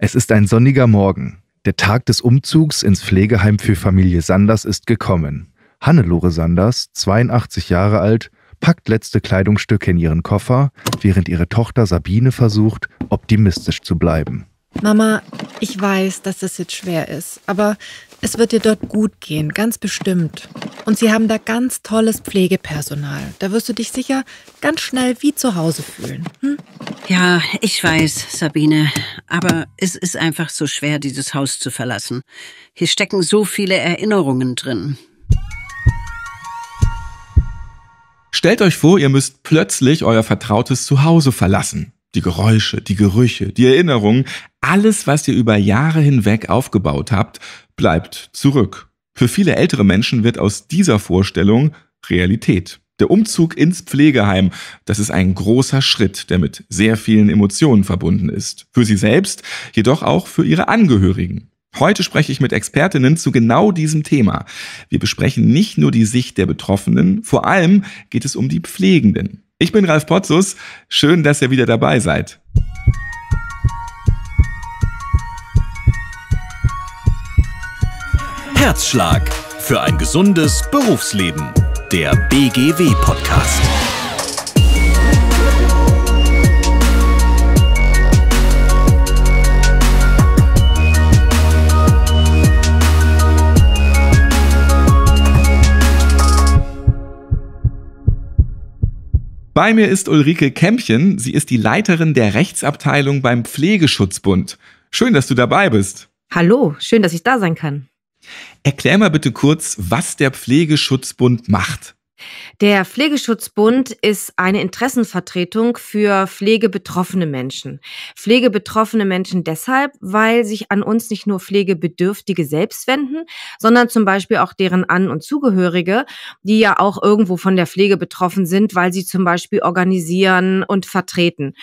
Es ist ein sonniger Morgen. Der Tag des Umzugs ins Pflegeheim für Familie Sanders ist gekommen. Hannelore Sanders, 82 Jahre alt, packt letzte Kleidungsstücke in ihren Koffer, während ihre Tochter Sabine versucht, optimistisch zu bleiben. Mama, ich weiß, dass das jetzt schwer ist, aber es wird dir dort gut gehen, ganz bestimmt. Und sie haben da ganz tolles Pflegepersonal. Da wirst du dich sicher ganz schnell wie zu Hause fühlen. Hm? Ja, ich weiß, Sabine, aber es ist einfach so schwer, dieses Haus zu verlassen. Hier stecken so viele Erinnerungen drin. Stellt euch vor, ihr müsst plötzlich euer vertrautes Zuhause verlassen die Geräusche, die Gerüche, die Erinnerungen, alles, was ihr über Jahre hinweg aufgebaut habt, bleibt zurück. Für viele ältere Menschen wird aus dieser Vorstellung Realität. Der Umzug ins Pflegeheim, das ist ein großer Schritt, der mit sehr vielen Emotionen verbunden ist. Für sie selbst, jedoch auch für ihre Angehörigen. Heute spreche ich mit Expertinnen zu genau diesem Thema. Wir besprechen nicht nur die Sicht der Betroffenen, vor allem geht es um die Pflegenden. Ich bin Ralf Potzus. Schön, dass ihr wieder dabei seid. Herzschlag für ein gesundes Berufsleben. Der BGW-Podcast. Bei mir ist Ulrike Kämpchen. Sie ist die Leiterin der Rechtsabteilung beim Pflegeschutzbund. Schön, dass du dabei bist. Hallo, schön, dass ich da sein kann. Erklär mal bitte kurz, was der Pflegeschutzbund macht. Der Pflegeschutzbund ist eine Interessenvertretung für pflegebetroffene Menschen. Pflegebetroffene Menschen deshalb, weil sich an uns nicht nur Pflegebedürftige selbst wenden, sondern zum Beispiel auch deren An- und Zugehörige, die ja auch irgendwo von der Pflege betroffen sind, weil sie zum Beispiel organisieren und vertreten.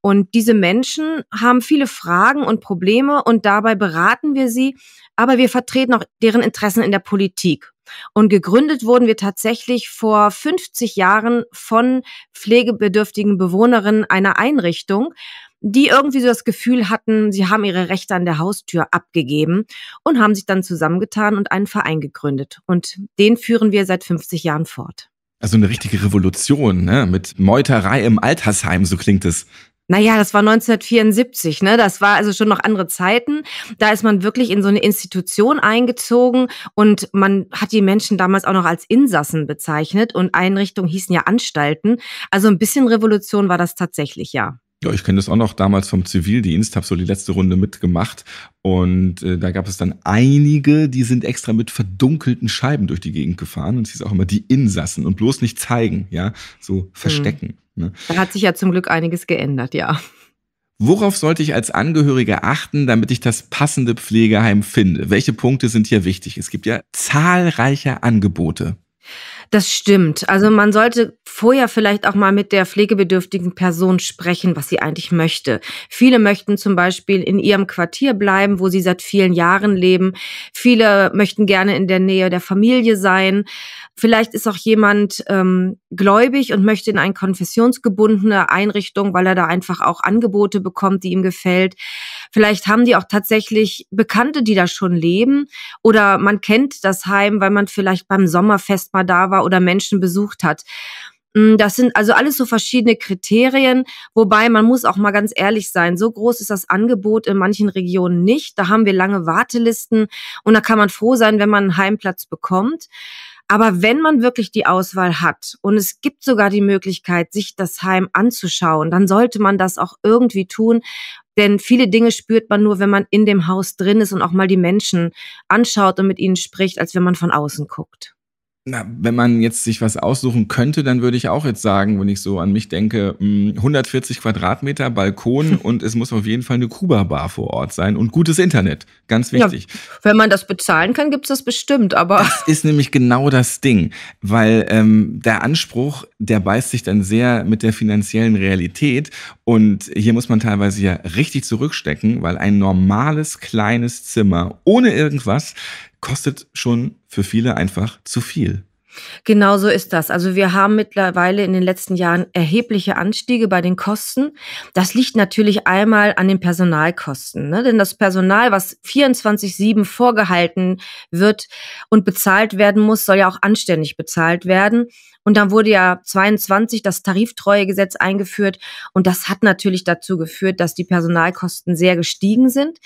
Und diese Menschen haben viele Fragen und Probleme und dabei beraten wir sie, aber wir vertreten auch deren Interessen in der Politik. Und gegründet wurden wir tatsächlich vor 50 Jahren von pflegebedürftigen Bewohnerinnen einer Einrichtung, die irgendwie so das Gefühl hatten, sie haben ihre Rechte an der Haustür abgegeben und haben sich dann zusammengetan und einen Verein gegründet. Und den führen wir seit 50 Jahren fort. Also eine richtige Revolution, ne? Mit Meuterei im Altersheim, so klingt es naja, das war 1974, ne? Das war also schon noch andere Zeiten. Da ist man wirklich in so eine Institution eingezogen und man hat die Menschen damals auch noch als Insassen bezeichnet und Einrichtungen hießen ja Anstalten. Also ein bisschen Revolution war das tatsächlich, ja. Ja, ich kenne das auch noch damals vom Zivildienst, habe so die letzte Runde mitgemacht und äh, da gab es dann einige, die sind extra mit verdunkelten Scheiben durch die Gegend gefahren und es hieß auch immer die Insassen und bloß nicht zeigen, ja, so hm. verstecken. Mhm. Ne? Da hat sich ja zum Glück einiges geändert, ja. Worauf sollte ich als Angehöriger achten, damit ich das passende Pflegeheim finde? Welche Punkte sind hier wichtig? Es gibt ja zahlreiche Angebote. Das stimmt. Also man sollte vorher vielleicht auch mal mit der pflegebedürftigen Person sprechen, was sie eigentlich möchte. Viele möchten zum Beispiel in ihrem Quartier bleiben, wo sie seit vielen Jahren leben. Viele möchten gerne in der Nähe der Familie sein. Vielleicht ist auch jemand ähm, gläubig und möchte in eine konfessionsgebundene Einrichtung, weil er da einfach auch Angebote bekommt, die ihm gefällt. Vielleicht haben die auch tatsächlich Bekannte, die da schon leben. Oder man kennt das Heim, weil man vielleicht beim Sommerfest mal da war oder Menschen besucht hat. Hm, das sind also alles so verschiedene Kriterien, wobei man muss auch mal ganz ehrlich sein, so groß ist das Angebot in manchen Regionen nicht. Da haben wir lange Wartelisten und da kann man froh sein, wenn man einen Heimplatz bekommt. Aber wenn man wirklich die Auswahl hat und es gibt sogar die Möglichkeit, sich das Heim anzuschauen, dann sollte man das auch irgendwie tun. Denn viele Dinge spürt man nur, wenn man in dem Haus drin ist und auch mal die Menschen anschaut und mit ihnen spricht, als wenn man von außen guckt na, wenn man jetzt sich was aussuchen könnte, dann würde ich auch jetzt sagen, wenn ich so an mich denke, 140 hm, Quadratmeter Balkon und es muss auf jeden Fall eine Kuba-Bar vor Ort sein und gutes Internet. Ganz wichtig. Ja, wenn man das bezahlen kann, gibt es das bestimmt, aber. Das ist nämlich genau das Ding, weil ähm, der Anspruch, der beißt sich dann sehr mit der finanziellen Realität und hier muss man teilweise ja richtig zurückstecken, weil ein normales kleines Zimmer ohne irgendwas kostet schon für viele einfach zu viel. Genau so ist das. Also wir haben mittlerweile in den letzten Jahren erhebliche Anstiege bei den Kosten. Das liegt natürlich einmal an den Personalkosten. Ne? Denn das Personal, was 24-7 vorgehalten wird und bezahlt werden muss, soll ja auch anständig bezahlt werden. Und dann wurde ja 22 das Tariftreuegesetz eingeführt. Und das hat natürlich dazu geführt, dass die Personalkosten sehr gestiegen sind.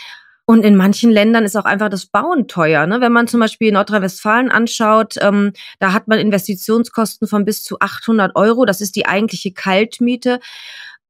Und in manchen Ländern ist auch einfach das Bauen teuer. Ne? Wenn man zum Beispiel Nordrhein-Westfalen anschaut, ähm, da hat man Investitionskosten von bis zu 800 Euro. Das ist die eigentliche Kaltmiete.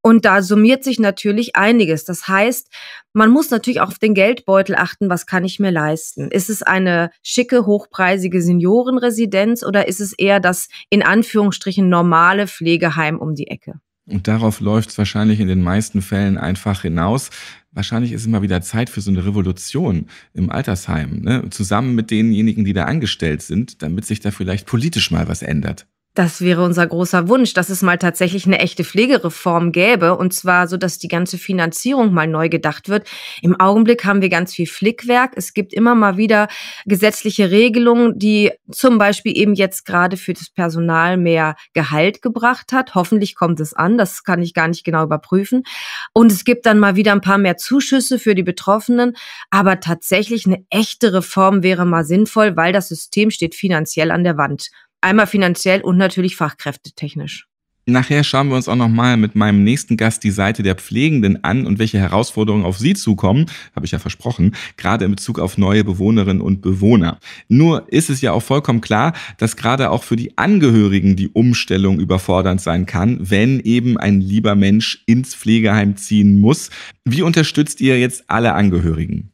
Und da summiert sich natürlich einiges. Das heißt, man muss natürlich auch auf den Geldbeutel achten, was kann ich mir leisten? Ist es eine schicke, hochpreisige Seniorenresidenz oder ist es eher das in Anführungsstrichen normale Pflegeheim um die Ecke? Und darauf läuft es wahrscheinlich in den meisten Fällen einfach hinaus wahrscheinlich ist es mal wieder Zeit für so eine Revolution im Altersheim, ne? zusammen mit denjenigen, die da angestellt sind, damit sich da vielleicht politisch mal was ändert. Das wäre unser großer Wunsch, dass es mal tatsächlich eine echte Pflegereform gäbe und zwar so, dass die ganze Finanzierung mal neu gedacht wird. Im Augenblick haben wir ganz viel Flickwerk. Es gibt immer mal wieder gesetzliche Regelungen, die zum Beispiel eben jetzt gerade für das Personal mehr Gehalt gebracht hat. Hoffentlich kommt es an. Das kann ich gar nicht genau überprüfen. Und es gibt dann mal wieder ein paar mehr Zuschüsse für die Betroffenen. Aber tatsächlich eine echte Reform wäre mal sinnvoll, weil das System steht finanziell an der Wand. Einmal finanziell und natürlich fachkräftetechnisch. Nachher schauen wir uns auch nochmal mit meinem nächsten Gast die Seite der Pflegenden an und welche Herausforderungen auf sie zukommen, habe ich ja versprochen, gerade in Bezug auf neue Bewohnerinnen und Bewohner. Nur ist es ja auch vollkommen klar, dass gerade auch für die Angehörigen die Umstellung überfordernd sein kann, wenn eben ein lieber Mensch ins Pflegeheim ziehen muss. Wie unterstützt ihr jetzt alle Angehörigen?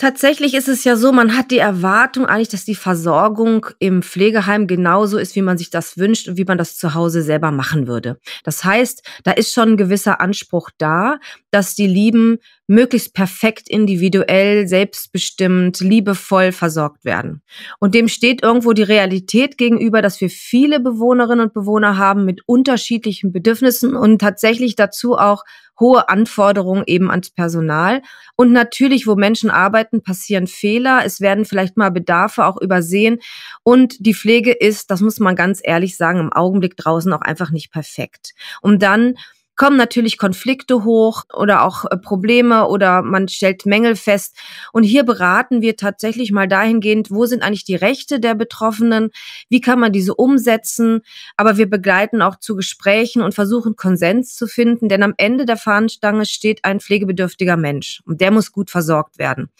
Tatsächlich ist es ja so, man hat die Erwartung eigentlich, dass die Versorgung im Pflegeheim genauso ist, wie man sich das wünscht und wie man das zu Hause selber machen würde. Das heißt, da ist schon ein gewisser Anspruch da, dass die lieben möglichst perfekt individuell, selbstbestimmt, liebevoll versorgt werden. Und dem steht irgendwo die Realität gegenüber, dass wir viele Bewohnerinnen und Bewohner haben mit unterschiedlichen Bedürfnissen und tatsächlich dazu auch hohe Anforderungen eben ans Personal. Und natürlich, wo Menschen arbeiten, passieren Fehler. Es werden vielleicht mal Bedarfe auch übersehen. Und die Pflege ist, das muss man ganz ehrlich sagen, im Augenblick draußen auch einfach nicht perfekt. Um dann kommen natürlich Konflikte hoch oder auch äh, Probleme oder man stellt Mängel fest. Und hier beraten wir tatsächlich mal dahingehend, wo sind eigentlich die Rechte der Betroffenen, wie kann man diese umsetzen. Aber wir begleiten auch zu Gesprächen und versuchen Konsens zu finden, denn am Ende der Fahnenstange steht ein pflegebedürftiger Mensch und der muss gut versorgt werden.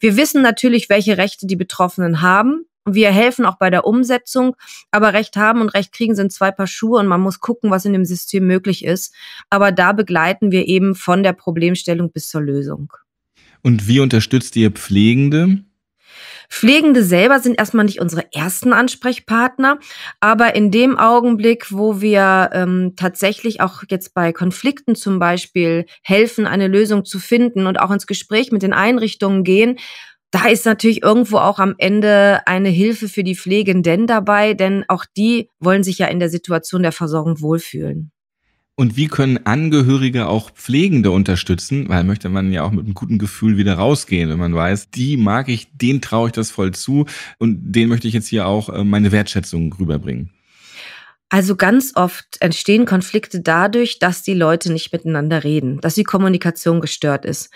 Wir wissen natürlich, welche Rechte die Betroffenen haben wir helfen auch bei der Umsetzung, aber Recht haben und Recht kriegen sind zwei Paar Schuhe und man muss gucken, was in dem System möglich ist. Aber da begleiten wir eben von der Problemstellung bis zur Lösung. Und wie unterstützt ihr Pflegende? Pflegende selber sind erstmal nicht unsere ersten Ansprechpartner, aber in dem Augenblick, wo wir ähm, tatsächlich auch jetzt bei Konflikten zum Beispiel helfen, eine Lösung zu finden und auch ins Gespräch mit den Einrichtungen gehen, da ist natürlich irgendwo auch am Ende eine Hilfe für die Pflegenden dabei, denn auch die wollen sich ja in der Situation der Versorgung wohlfühlen. Und wie können Angehörige auch Pflegende unterstützen? Weil möchte man ja auch mit einem guten Gefühl wieder rausgehen, wenn man weiß, die mag ich, den traue ich das voll zu und den möchte ich jetzt hier auch äh, meine Wertschätzung rüberbringen. Also ganz oft entstehen Konflikte dadurch, dass die Leute nicht miteinander reden, dass die Kommunikation gestört ist.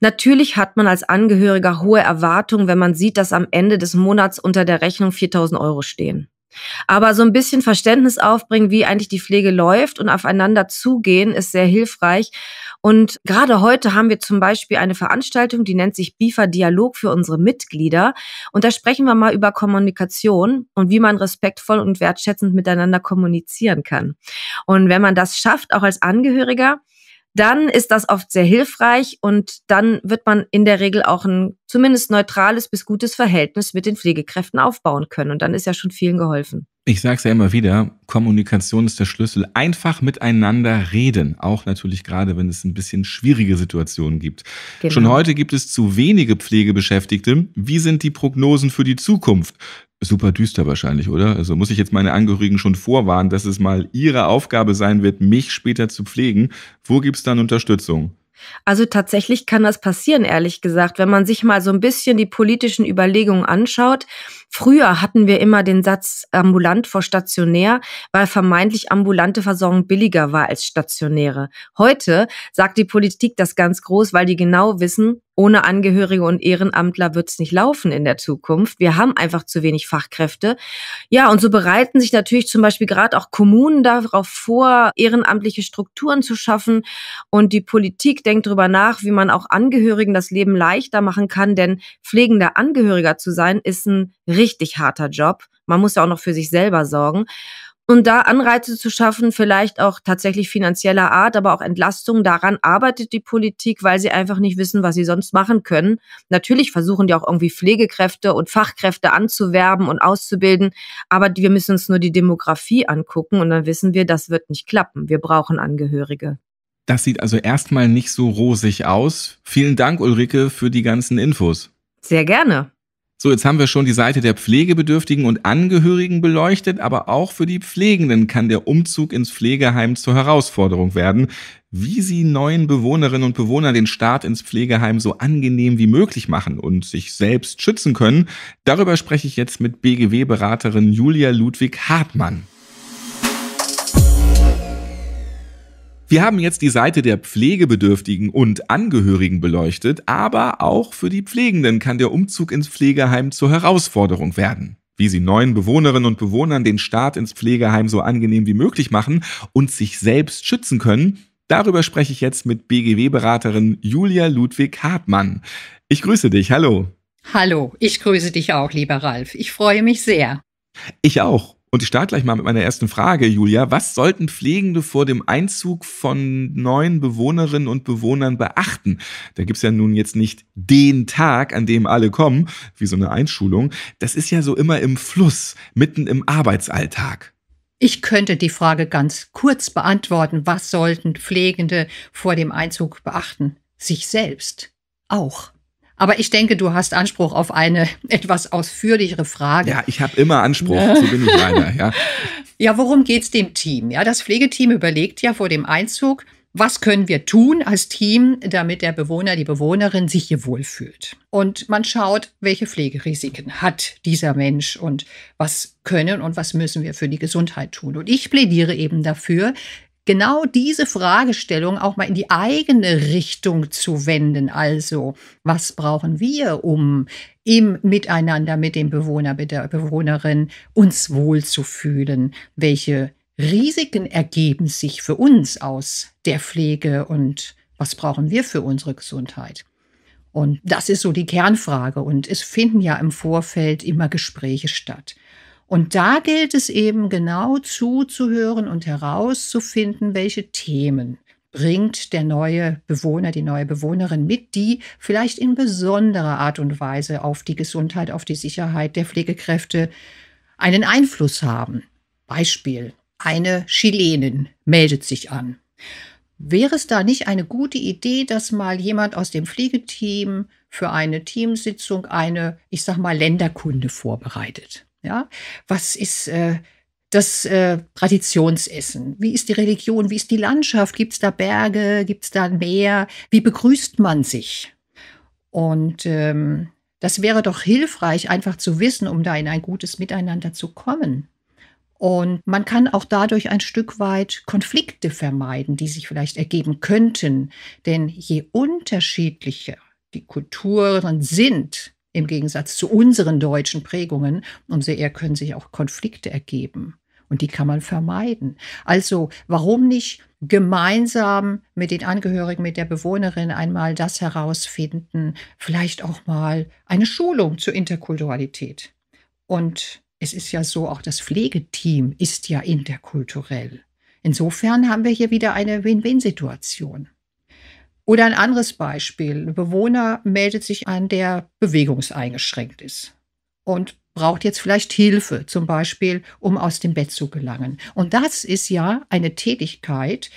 Natürlich hat man als Angehöriger hohe Erwartungen, wenn man sieht, dass am Ende des Monats unter der Rechnung 4000 Euro stehen. Aber so ein bisschen Verständnis aufbringen, wie eigentlich die Pflege läuft und aufeinander zugehen, ist sehr hilfreich. Und gerade heute haben wir zum Beispiel eine Veranstaltung, die nennt sich BIFA Dialog für unsere Mitglieder. Und da sprechen wir mal über Kommunikation und wie man respektvoll und wertschätzend miteinander kommunizieren kann. Und wenn man das schafft, auch als Angehöriger, dann ist das oft sehr hilfreich und dann wird man in der Regel auch ein zumindest neutrales bis gutes Verhältnis mit den Pflegekräften aufbauen können. Und dann ist ja schon vielen geholfen. Ich sage es ja immer wieder, Kommunikation ist der Schlüssel. Einfach miteinander reden, auch natürlich gerade, wenn es ein bisschen schwierige Situationen gibt. Genau. Schon heute gibt es zu wenige Pflegebeschäftigte. Wie sind die Prognosen für die Zukunft? super düster wahrscheinlich, oder? Also muss ich jetzt meine Angehörigen schon vorwarnen, dass es mal ihre Aufgabe sein wird, mich später zu pflegen. Wo gibt's dann Unterstützung? Also tatsächlich kann das passieren, ehrlich gesagt. Wenn man sich mal so ein bisschen die politischen Überlegungen anschaut, Früher hatten wir immer den Satz ambulant vor stationär, weil vermeintlich ambulante Versorgung billiger war als stationäre. Heute sagt die Politik das ganz groß, weil die genau wissen, ohne Angehörige und Ehrenamtler wird's nicht laufen in der Zukunft. Wir haben einfach zu wenig Fachkräfte. Ja, und so bereiten sich natürlich zum Beispiel gerade auch Kommunen darauf vor, ehrenamtliche Strukturen zu schaffen. Und die Politik denkt darüber nach, wie man auch Angehörigen das Leben leichter machen kann, denn pflegender Angehöriger zu sein, ist ein richtig harter Job. Man muss ja auch noch für sich selber sorgen. Und da Anreize zu schaffen, vielleicht auch tatsächlich finanzieller Art, aber auch Entlastung, daran arbeitet die Politik, weil sie einfach nicht wissen, was sie sonst machen können. Natürlich versuchen die auch irgendwie Pflegekräfte und Fachkräfte anzuwerben und auszubilden, aber wir müssen uns nur die Demografie angucken und dann wissen wir, das wird nicht klappen. Wir brauchen Angehörige. Das sieht also erstmal nicht so rosig aus. Vielen Dank, Ulrike, für die ganzen Infos. Sehr gerne. So, jetzt haben wir schon die Seite der Pflegebedürftigen und Angehörigen beleuchtet, aber auch für die Pflegenden kann der Umzug ins Pflegeheim zur Herausforderung werden. Wie Sie neuen Bewohnerinnen und Bewohnern den Start ins Pflegeheim so angenehm wie möglich machen und sich selbst schützen können, darüber spreche ich jetzt mit BGW-Beraterin Julia Ludwig Hartmann. Wir haben jetzt die Seite der Pflegebedürftigen und Angehörigen beleuchtet, aber auch für die Pflegenden kann der Umzug ins Pflegeheim zur Herausforderung werden wie sie neuen Bewohnerinnen und Bewohnern den Start ins Pflegeheim so angenehm wie möglich machen und sich selbst schützen können, darüber spreche ich jetzt mit BGW-Beraterin Julia Ludwig Hartmann. Ich grüße dich, hallo. Hallo, ich grüße dich auch, lieber Ralf. Ich freue mich sehr. Ich auch. Und ich starte gleich mal mit meiner ersten Frage, Julia. Was sollten Pflegende vor dem Einzug von neuen Bewohnerinnen und Bewohnern beachten? Da gibt es ja nun jetzt nicht den Tag, an dem alle kommen, wie so eine Einschulung. Das ist ja so immer im Fluss, mitten im Arbeitsalltag. Ich könnte die Frage ganz kurz beantworten. Was sollten Pflegende vor dem Einzug beachten? Sich selbst. Auch. Aber ich denke, du hast Anspruch auf eine etwas ausführlichere Frage. Ja, ich habe immer Anspruch, so bin ich einer, ja. Ja, worum es dem Team? Ja, das Pflegeteam überlegt ja vor dem Einzug, was können wir tun als Team, damit der Bewohner, die Bewohnerin sich hier wohlfühlt? Und man schaut, welche Pflegerisiken hat dieser Mensch und was können und was müssen wir für die Gesundheit tun. Und ich plädiere eben dafür, genau diese Fragestellung auch mal in die eigene Richtung zu wenden. Also, was brauchen wir, um im Miteinander mit dem Bewohner, mit der Bewohnerin uns wohlzufühlen? Welche Risiken ergeben sich für uns aus der Pflege und was brauchen wir für unsere Gesundheit? Und das ist so die Kernfrage. Und es finden ja im Vorfeld immer Gespräche statt. Und da gilt es eben genau zuzuhören und herauszufinden, welche Themen bringt der neue Bewohner, die neue Bewohnerin mit, die vielleicht in besonderer Art und Weise auf die Gesundheit, auf die Sicherheit der Pflegekräfte einen Einfluss haben. Beispiel, eine Chilenin meldet sich an. Wäre es da nicht eine gute Idee, dass mal jemand aus dem Pflegeteam für eine Teamsitzung eine, ich sag mal, Länderkunde vorbereitet? Ja? Was ist äh, das äh, Traditionsessen? Wie ist die Religion? Wie ist die Landschaft? Gibt es da Berge? Gibt es da ein Meer? Wie begrüßt man sich? Und ähm, das wäre doch hilfreich, einfach zu wissen, um da in ein gutes Miteinander zu kommen. Und man kann auch dadurch ein Stück weit Konflikte vermeiden, die sich vielleicht ergeben könnten. Denn je unterschiedlicher die Kulturen sind, im Gegensatz zu unseren deutschen Prägungen, umso eher können sich auch Konflikte ergeben. Und die kann man vermeiden. Also warum nicht gemeinsam mit den Angehörigen, mit der Bewohnerin einmal das herausfinden, vielleicht auch mal eine Schulung zur Interkulturalität. Und es ist ja so, auch das Pflegeteam ist ja interkulturell. Insofern haben wir hier wieder eine Win-Win-Situation. Oder ein anderes Beispiel. Ein Bewohner meldet sich an, der bewegungseingeschränkt ist und braucht jetzt vielleicht Hilfe, zum Beispiel, um aus dem Bett zu gelangen. Und das ist ja eine Tätigkeit,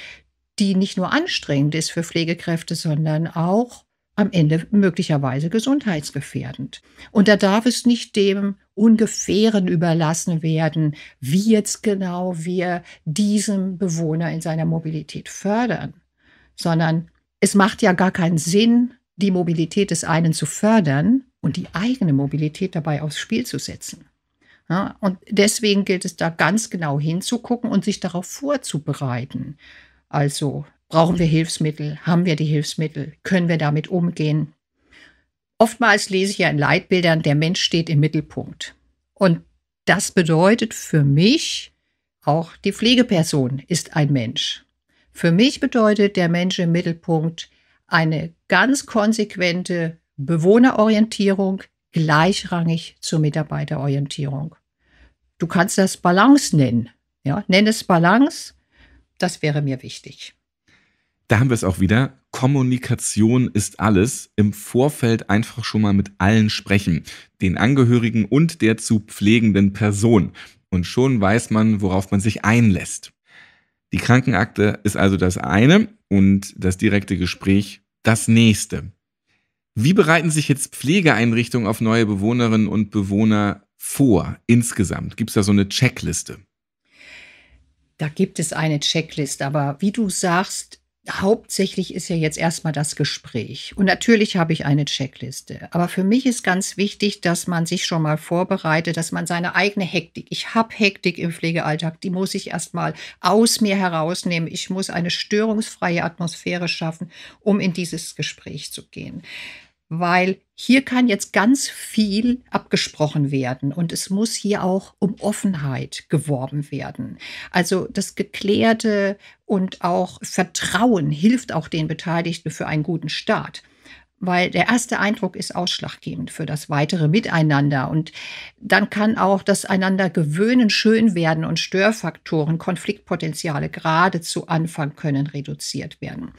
die nicht nur anstrengend ist für Pflegekräfte, sondern auch am Ende möglicherweise gesundheitsgefährdend. Und da darf es nicht dem Ungefähren überlassen werden, wie jetzt genau wir diesen Bewohner in seiner Mobilität fördern, sondern es macht ja gar keinen Sinn, die Mobilität des einen zu fördern und die eigene Mobilität dabei aufs Spiel zu setzen. Ja, und deswegen gilt es da ganz genau hinzugucken und sich darauf vorzubereiten. Also brauchen wir Hilfsmittel? Haben wir die Hilfsmittel? Können wir damit umgehen? Oftmals lese ich ja in Leitbildern, der Mensch steht im Mittelpunkt. Und das bedeutet für mich, auch die Pflegeperson ist ein Mensch. Für mich bedeutet der Mensch im Mittelpunkt eine ganz konsequente Bewohnerorientierung gleichrangig zur Mitarbeiterorientierung. Du kannst das Balance nennen. Ja, nenn es Balance. Das wäre mir wichtig. Da haben wir es auch wieder. Kommunikation ist alles. Im Vorfeld einfach schon mal mit allen sprechen. Den Angehörigen und der zu pflegenden Person. Und schon weiß man, worauf man sich einlässt. Die Krankenakte ist also das eine und das direkte Gespräch das nächste. Wie bereiten sich jetzt Pflegeeinrichtungen auf neue Bewohnerinnen und Bewohner vor insgesamt? Gibt es da so eine Checkliste? Da gibt es eine Checkliste, aber wie du sagst, hauptsächlich ist ja jetzt erstmal das Gespräch. Und natürlich habe ich eine Checkliste. Aber für mich ist ganz wichtig, dass man sich schon mal vorbereitet, dass man seine eigene Hektik, ich habe Hektik im Pflegealltag, die muss ich erstmal aus mir herausnehmen. Ich muss eine störungsfreie Atmosphäre schaffen, um in dieses Gespräch zu gehen weil hier kann jetzt ganz viel abgesprochen werden und es muss hier auch um Offenheit geworben werden. Also das Geklärte und auch Vertrauen hilft auch den Beteiligten für einen guten Start weil der erste Eindruck ist ausschlaggebend für das weitere Miteinander. Und dann kann auch das einander gewöhnen schön werden und Störfaktoren, Konfliktpotenziale gerade zu Anfang können reduziert werden.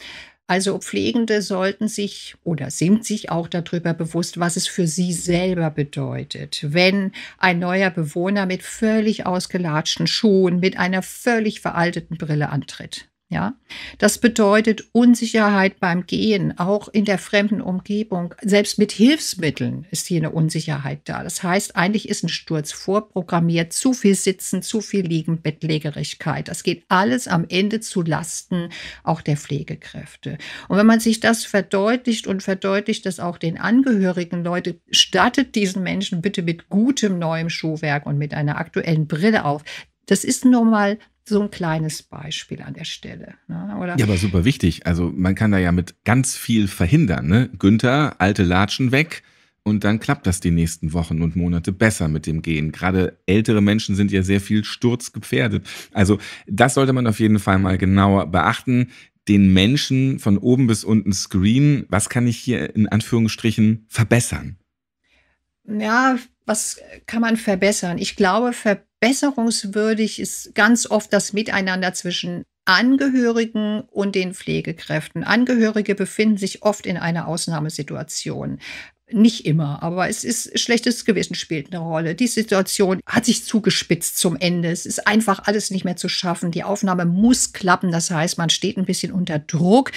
Also Pflegende sollten sich oder sind sich auch darüber bewusst, was es für sie selber bedeutet, wenn ein neuer Bewohner mit völlig ausgelatschten Schuhen, mit einer völlig veralteten Brille antritt. Ja, das bedeutet Unsicherheit beim Gehen, auch in der fremden Umgebung. Selbst mit Hilfsmitteln ist hier eine Unsicherheit da. Das heißt, eigentlich ist ein Sturz vorprogrammiert. Zu viel Sitzen, zu viel Liegen, Bettlägerigkeit. Das geht alles am Ende zu Lasten auch der Pflegekräfte. Und wenn man sich das verdeutlicht und verdeutlicht dass auch den Angehörigen, Leute, stattet diesen Menschen bitte mit gutem neuem Schuhwerk und mit einer aktuellen Brille auf. Das ist nun mal so ein kleines Beispiel an der Stelle. Ne? Oder ja, aber super wichtig. Also man kann da ja mit ganz viel verhindern. Ne? Günther, alte Latschen weg. Und dann klappt das die nächsten Wochen und Monate besser mit dem Gehen. Gerade ältere Menschen sind ja sehr viel sturzgefährdet. Also das sollte man auf jeden Fall mal genauer beachten. Den Menschen von oben bis unten screenen. Was kann ich hier in Anführungsstrichen verbessern? Ja, was kann man verbessern? Ich glaube, ver Besserungswürdig ist ganz oft das Miteinander zwischen Angehörigen und den Pflegekräften. Angehörige befinden sich oft in einer Ausnahmesituation. Nicht immer, aber es ist schlechtes Gewissen spielt eine Rolle. Die Situation hat sich zugespitzt zum Ende. Es ist einfach alles nicht mehr zu schaffen. Die Aufnahme muss klappen. Das heißt, man steht ein bisschen unter Druck.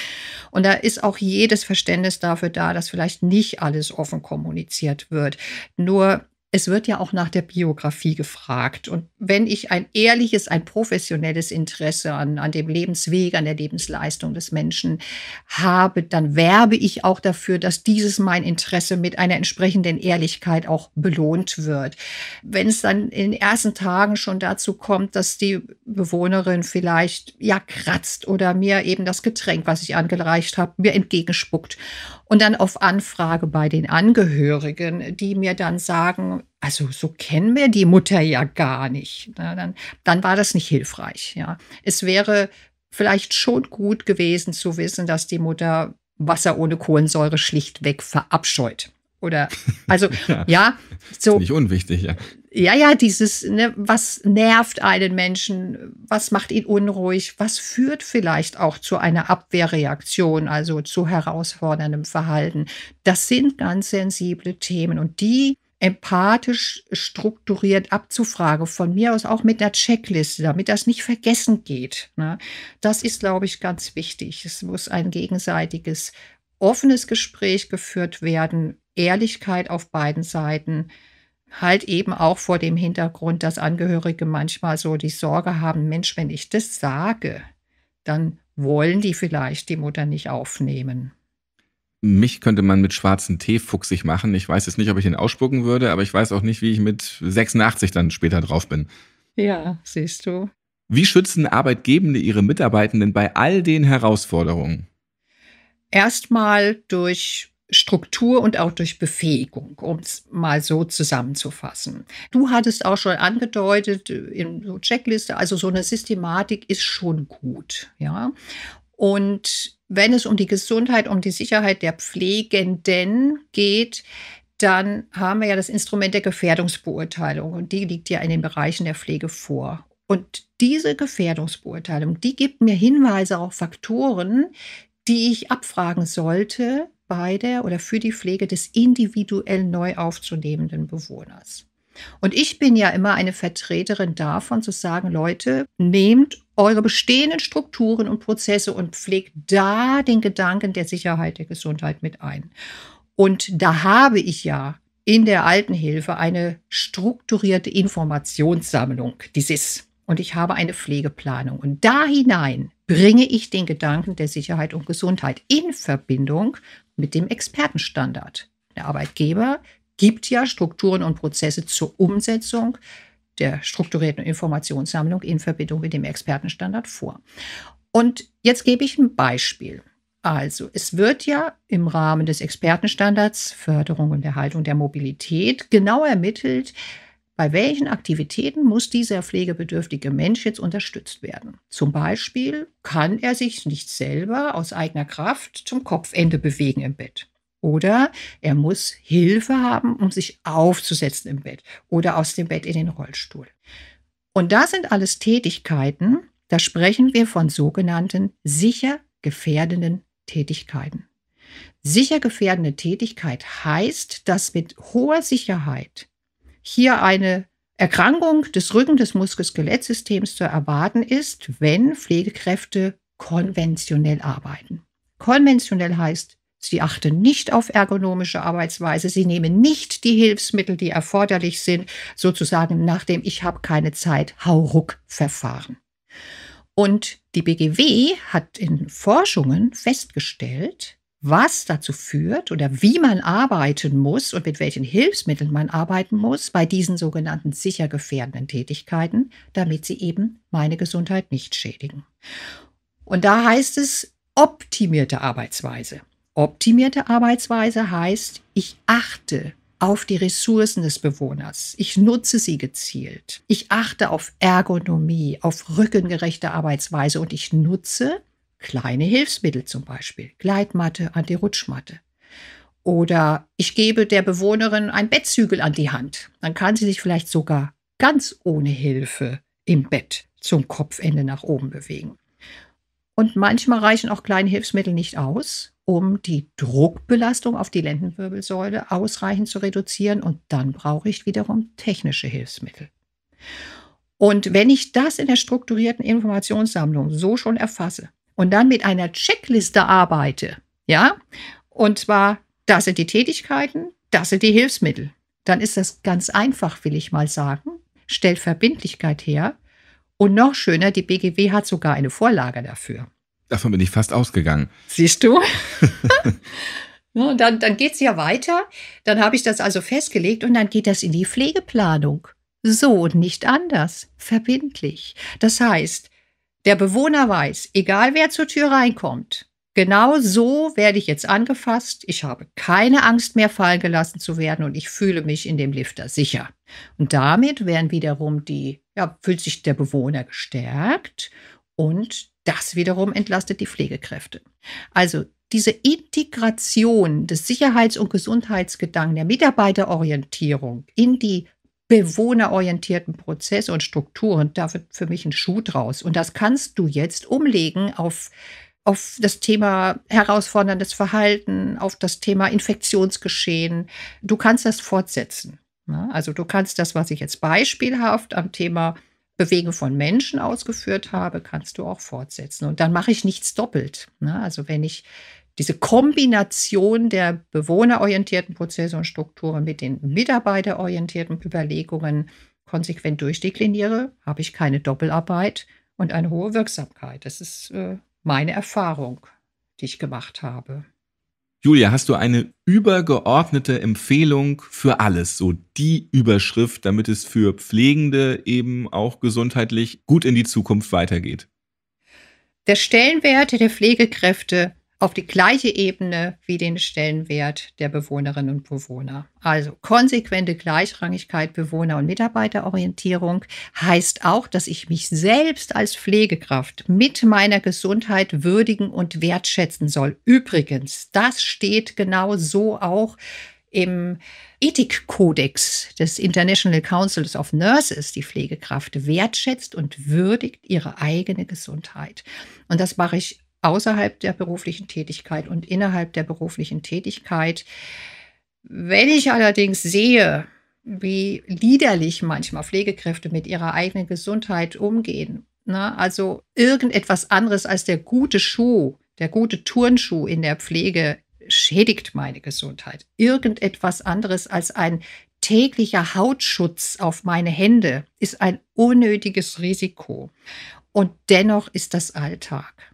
Und da ist auch jedes Verständnis dafür da, dass vielleicht nicht alles offen kommuniziert wird. Nur es wird ja auch nach der Biografie gefragt. Und wenn ich ein ehrliches, ein professionelles Interesse an, an dem Lebensweg, an der Lebensleistung des Menschen habe, dann werbe ich auch dafür, dass dieses mein Interesse mit einer entsprechenden Ehrlichkeit auch belohnt wird. Wenn es dann in den ersten Tagen schon dazu kommt, dass die Bewohnerin vielleicht ja kratzt oder mir eben das Getränk, was ich angereicht habe, mir entgegenspuckt und dann auf Anfrage bei den Angehörigen, die mir dann sagen, also so kennen wir die Mutter ja gar nicht. Na, ne? dann, dann war das nicht hilfreich. Ja. Es wäre vielleicht schon gut gewesen zu wissen, dass die Mutter Wasser ohne Kohlensäure schlichtweg verabscheut. Oder also ja, ja, so nicht unwichtig, ja. Ja, ja, dieses, ne, was nervt einen Menschen, was macht ihn unruhig, was führt vielleicht auch zu einer Abwehrreaktion, also zu herausforderndem Verhalten. Das sind ganz sensible Themen und die empathisch strukturiert abzufragen, von mir aus auch mit einer Checkliste, damit das nicht vergessen geht. Ne? Das ist, glaube ich, ganz wichtig. Es muss ein gegenseitiges offenes Gespräch geführt werden Ehrlichkeit auf beiden Seiten. Halt eben auch vor dem Hintergrund, dass Angehörige manchmal so die Sorge haben, Mensch, wenn ich das sage, dann wollen die vielleicht die Mutter nicht aufnehmen. Mich könnte man mit schwarzen Tee fuchsig machen. Ich weiß jetzt nicht, ob ich den ausspucken würde, aber ich weiß auch nicht, wie ich mit 86 dann später drauf bin. Ja, siehst du. Wie schützen Arbeitgebende ihre Mitarbeitenden bei all den Herausforderungen? Erstmal durch Struktur und auch durch Befähigung, um es mal so zusammenzufassen. Du hattest auch schon angedeutet, äh, in so Checkliste, also so eine Systematik ist schon gut, ja. Und wenn es um die Gesundheit, um die Sicherheit der Pflegenden geht, dann haben wir ja das Instrument der Gefährdungsbeurteilung und die liegt ja in den Bereichen der Pflege vor. Und diese Gefährdungsbeurteilung, die gibt mir Hinweise auf Faktoren, die ich abfragen sollte, bei der oder für die Pflege des individuell neu aufzunehmenden Bewohners. Und ich bin ja immer eine Vertreterin davon, zu sagen, Leute, nehmt eure bestehenden Strukturen und Prozesse und pflegt da den Gedanken der Sicherheit, der Gesundheit mit ein. Und da habe ich ja in der Altenhilfe eine strukturierte Informationssammlung, die SIS. Und ich habe eine Pflegeplanung. Und da hinein bringe ich den Gedanken der Sicherheit und Gesundheit in Verbindung mit dem Expertenstandard. Der Arbeitgeber gibt ja Strukturen und Prozesse zur Umsetzung der strukturierten Informationssammlung in Verbindung mit dem Expertenstandard vor. Und jetzt gebe ich ein Beispiel. Also, es wird ja im Rahmen des Expertenstandards Förderung und Erhaltung der Mobilität genau ermittelt, bei welchen Aktivitäten muss dieser pflegebedürftige Mensch jetzt unterstützt werden? Zum Beispiel kann er sich nicht selber aus eigener Kraft zum Kopfende bewegen im Bett. Oder er muss Hilfe haben, um sich aufzusetzen im Bett oder aus dem Bett in den Rollstuhl. Und das sind alles Tätigkeiten, da sprechen wir von sogenannten sicher gefährdenden Tätigkeiten. Sicher gefährdende Tätigkeit heißt, dass mit hoher Sicherheit hier eine Erkrankung des Rücken des Muskel-Skelettsystems zu erwarten ist, wenn Pflegekräfte konventionell arbeiten. Konventionell heißt, sie achten nicht auf ergonomische Arbeitsweise, sie nehmen nicht die Hilfsmittel, die erforderlich sind, sozusagen nach dem Ich habe keine Zeit, Hauruck-Verfahren. Und die BGW hat in Forschungen festgestellt, was dazu führt oder wie man arbeiten muss und mit welchen Hilfsmitteln man arbeiten muss bei diesen sogenannten sicher gefährdenden Tätigkeiten, damit sie eben meine Gesundheit nicht schädigen. Und da heißt es optimierte Arbeitsweise. Optimierte Arbeitsweise heißt, ich achte auf die Ressourcen des Bewohners. Ich nutze sie gezielt. Ich achte auf Ergonomie, auf rückengerechte Arbeitsweise und ich nutze Kleine Hilfsmittel zum Beispiel, Gleitmatte, Antirutschmatte. Oder ich gebe der Bewohnerin ein Bettzügel an die Hand. Dann kann sie sich vielleicht sogar ganz ohne Hilfe im Bett zum Kopfende nach oben bewegen. Und manchmal reichen auch kleine Hilfsmittel nicht aus, um die Druckbelastung auf die Lendenwirbelsäule ausreichend zu reduzieren. Und dann brauche ich wiederum technische Hilfsmittel. Und wenn ich das in der strukturierten Informationssammlung so schon erfasse, und dann mit einer Checkliste arbeite, ja, und zwar, das sind die Tätigkeiten, das sind die Hilfsmittel, dann ist das ganz einfach, will ich mal sagen, stellt Verbindlichkeit her und noch schöner, die BGW hat sogar eine Vorlage dafür. Davon bin ich fast ausgegangen. Siehst du? und dann dann geht es ja weiter. Dann habe ich das also festgelegt und dann geht das in die Pflegeplanung. So und nicht anders. Verbindlich. Das heißt, der Bewohner weiß, egal wer zur Tür reinkommt, genau so werde ich jetzt angefasst. Ich habe keine Angst mehr fallen gelassen zu werden und ich fühle mich in dem Lifter sicher. Und damit werden wiederum die, ja, fühlt sich der Bewohner gestärkt und das wiederum entlastet die Pflegekräfte. Also diese Integration des Sicherheits- und Gesundheitsgedanken der Mitarbeiterorientierung in die bewohnerorientierten Prozess und Strukturen, da wird für mich ein Schuh draus. Und das kannst du jetzt umlegen auf, auf das Thema herausforderndes Verhalten, auf das Thema Infektionsgeschehen. Du kannst das fortsetzen. Ne? Also du kannst das, was ich jetzt beispielhaft am Thema Bewegen von Menschen ausgeführt habe, kannst du auch fortsetzen. Und dann mache ich nichts doppelt. Ne? Also wenn ich diese Kombination der bewohnerorientierten Prozesse und Strukturen mit den mitarbeiterorientierten Überlegungen konsequent durchdekliniere, habe ich keine Doppelarbeit und eine hohe Wirksamkeit. Das ist äh, meine Erfahrung, die ich gemacht habe. Julia, hast du eine übergeordnete Empfehlung für alles, so die Überschrift, damit es für Pflegende eben auch gesundheitlich gut in die Zukunft weitergeht? Der Stellenwert der Pflegekräfte auf die gleiche Ebene wie den Stellenwert der Bewohnerinnen und Bewohner. Also konsequente Gleichrangigkeit Bewohner- und Mitarbeiterorientierung heißt auch, dass ich mich selbst als Pflegekraft mit meiner Gesundheit würdigen und wertschätzen soll. Übrigens, das steht genau so auch im Ethikkodex des International Councils of Nurses die Pflegekraft wertschätzt und würdigt ihre eigene Gesundheit. Und das mache ich außerhalb der beruflichen Tätigkeit und innerhalb der beruflichen Tätigkeit. Wenn ich allerdings sehe, wie liederlich manchmal Pflegekräfte mit ihrer eigenen Gesundheit umgehen, ne? also irgendetwas anderes als der gute Schuh, der gute Turnschuh in der Pflege schädigt meine Gesundheit. Irgendetwas anderes als ein täglicher Hautschutz auf meine Hände ist ein unnötiges Risiko. Und dennoch ist das Alltag.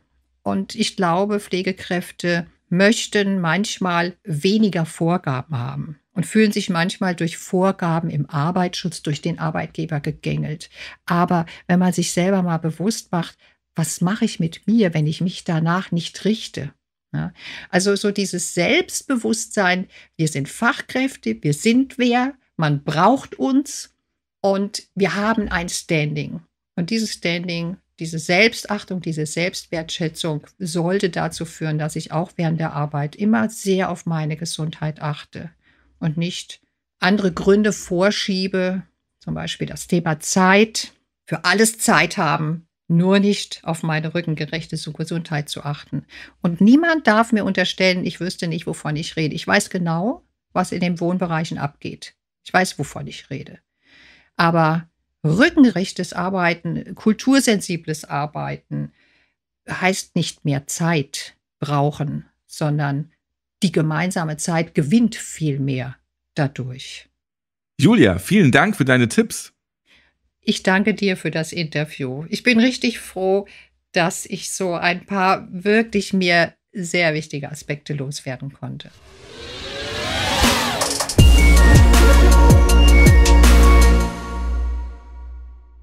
Und ich glaube, Pflegekräfte möchten manchmal weniger Vorgaben haben und fühlen sich manchmal durch Vorgaben im Arbeitsschutz durch den Arbeitgeber gegängelt. Aber wenn man sich selber mal bewusst macht, was mache ich mit mir, wenn ich mich danach nicht richte? also so dieses Selbstbewusstsein, wir sind Fachkräfte, wir sind wer, man braucht uns und wir haben ein Standing. Und dieses Standing diese Selbstachtung, diese Selbstwertschätzung sollte dazu führen, dass ich auch während der Arbeit immer sehr auf meine Gesundheit achte und nicht andere Gründe vorschiebe, zum Beispiel das Thema Zeit, für alles Zeit haben, nur nicht auf meine rückengerechte Gesundheit zu achten. Und niemand darf mir unterstellen, ich wüsste nicht, wovon ich rede. Ich weiß genau, was in den Wohnbereichen abgeht. Ich weiß, wovon ich rede. Aber Rückenrechtes Arbeiten, kultursensibles Arbeiten heißt nicht mehr Zeit brauchen, sondern die gemeinsame Zeit gewinnt viel mehr dadurch. Julia, vielen Dank für deine Tipps. Ich danke dir für das Interview. Ich bin richtig froh, dass ich so ein paar wirklich mir sehr wichtige Aspekte loswerden konnte.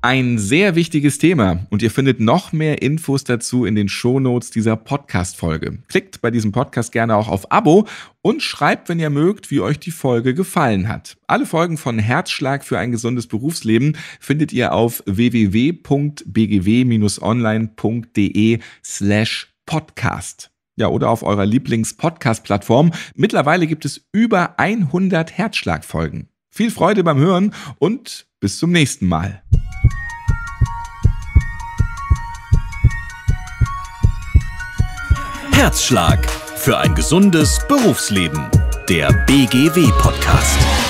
Ein sehr wichtiges Thema und ihr findet noch mehr Infos dazu in den Shownotes dieser Podcast-Folge. Klickt bei diesem Podcast gerne auch auf Abo und schreibt, wenn ihr mögt, wie euch die Folge gefallen hat. Alle Folgen von Herzschlag für ein gesundes Berufsleben findet ihr auf www.bgw-online.de slash podcast. Ja, oder auf eurer Lieblings-Podcast-Plattform. Mittlerweile gibt es über 100 Herzschlag-Folgen. Viel Freude beim Hören und bis zum nächsten Mal. Herzschlag für ein gesundes Berufsleben. Der BGW-Podcast.